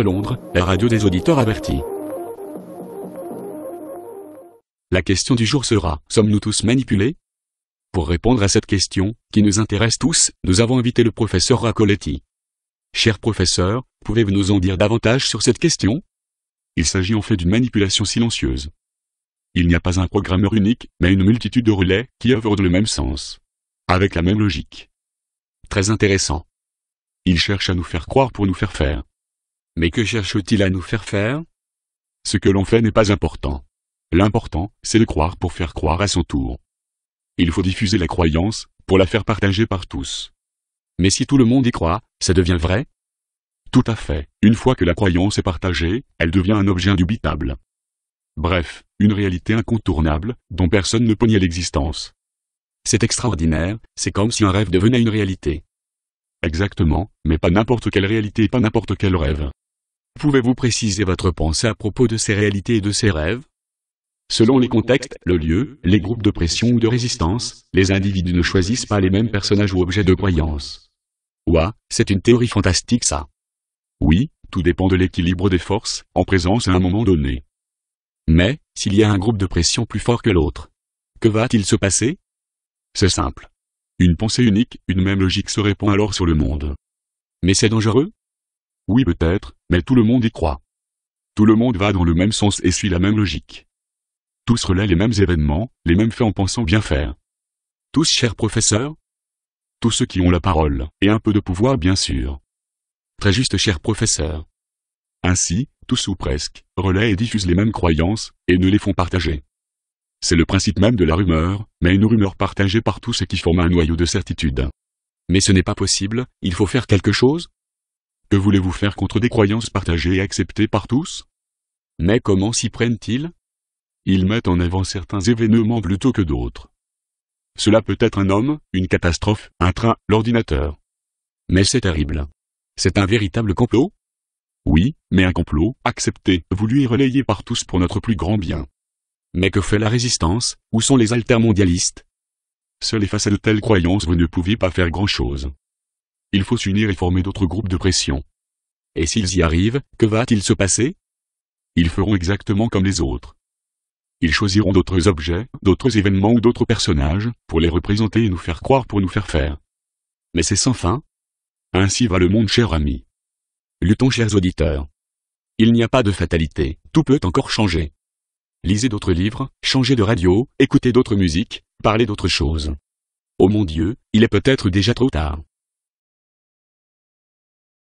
Londres, la radio des auditeurs avertis. La question du jour sera, sommes-nous tous manipulés Pour répondre à cette question, qui nous intéresse tous, nous avons invité le professeur Racoletti. Cher professeur, pouvez-vous nous en dire davantage sur cette question Il s'agit en fait d'une manipulation silencieuse. Il n'y a pas un programmeur unique, mais une multitude de relais qui œuvrent dans le même sens. Avec la même logique. Très intéressant. Il cherche à nous faire croire pour nous faire faire. Mais que cherche-t-il à nous faire faire Ce que l'on fait n'est pas important. L'important, c'est de croire pour faire croire à son tour. Il faut diffuser la croyance, pour la faire partager par tous. Mais si tout le monde y croit, ça devient vrai Tout à fait. Une fois que la croyance est partagée, elle devient un objet indubitable. Bref, une réalité incontournable, dont personne ne pognait l'existence. C'est extraordinaire, c'est comme si un rêve devenait une réalité. Exactement, mais pas n'importe quelle réalité et pas n'importe quel rêve. Pouvez-vous préciser votre pensée à propos de ces réalités et de ces rêves Selon les contextes, le lieu, les groupes de pression ou de résistance, les individus ne choisissent pas les mêmes personnages ou objets de croyance. Ouah, c'est une théorie fantastique ça. Oui, tout dépend de l'équilibre des forces, en présence à un moment donné. Mais, s'il y a un groupe de pression plus fort que l'autre, que va-t-il se passer C'est simple. Une pensée unique, une même logique se répand alors sur le monde. Mais c'est dangereux oui peut-être, mais tout le monde y croit. Tout le monde va dans le même sens et suit la même logique. Tous relaient les mêmes événements, les mêmes faits en pensant bien faire. Tous chers professeurs Tous ceux qui ont la parole, et un peu de pouvoir bien sûr. Très juste chers professeurs. Ainsi, tous ou presque, relaient et diffusent les mêmes croyances, et ne les font partager. C'est le principe même de la rumeur, mais une rumeur partagée par tous et qui forme un noyau de certitude. Mais ce n'est pas possible, il faut faire quelque chose que voulez-vous faire contre des croyances partagées et acceptées par tous Mais comment s'y prennent-ils Ils mettent en avant certains événements plutôt que d'autres. Cela peut être un homme, une catastrophe, un train, l'ordinateur. Mais c'est terrible. C'est un véritable complot Oui, mais un complot, accepté, voulu et relayé par tous pour notre plus grand bien. Mais que fait la résistance Où sont les altermondialistes Seul et face à de telles croyances vous ne pouviez pas faire grand-chose. Il faut s'unir et former d'autres groupes de pression. Et s'ils y arrivent, que va-t-il se passer Ils feront exactement comme les autres. Ils choisiront d'autres objets, d'autres événements ou d'autres personnages, pour les représenter et nous faire croire pour nous faire faire. Mais c'est sans fin. Ainsi va le monde, cher ami. Lutons chers auditeurs. Il n'y a pas de fatalité, tout peut encore changer. Lisez d'autres livres, changez de radio, écoutez d'autres musiques, parlez d'autres choses. Oh mon Dieu, il est peut-être déjà trop tard.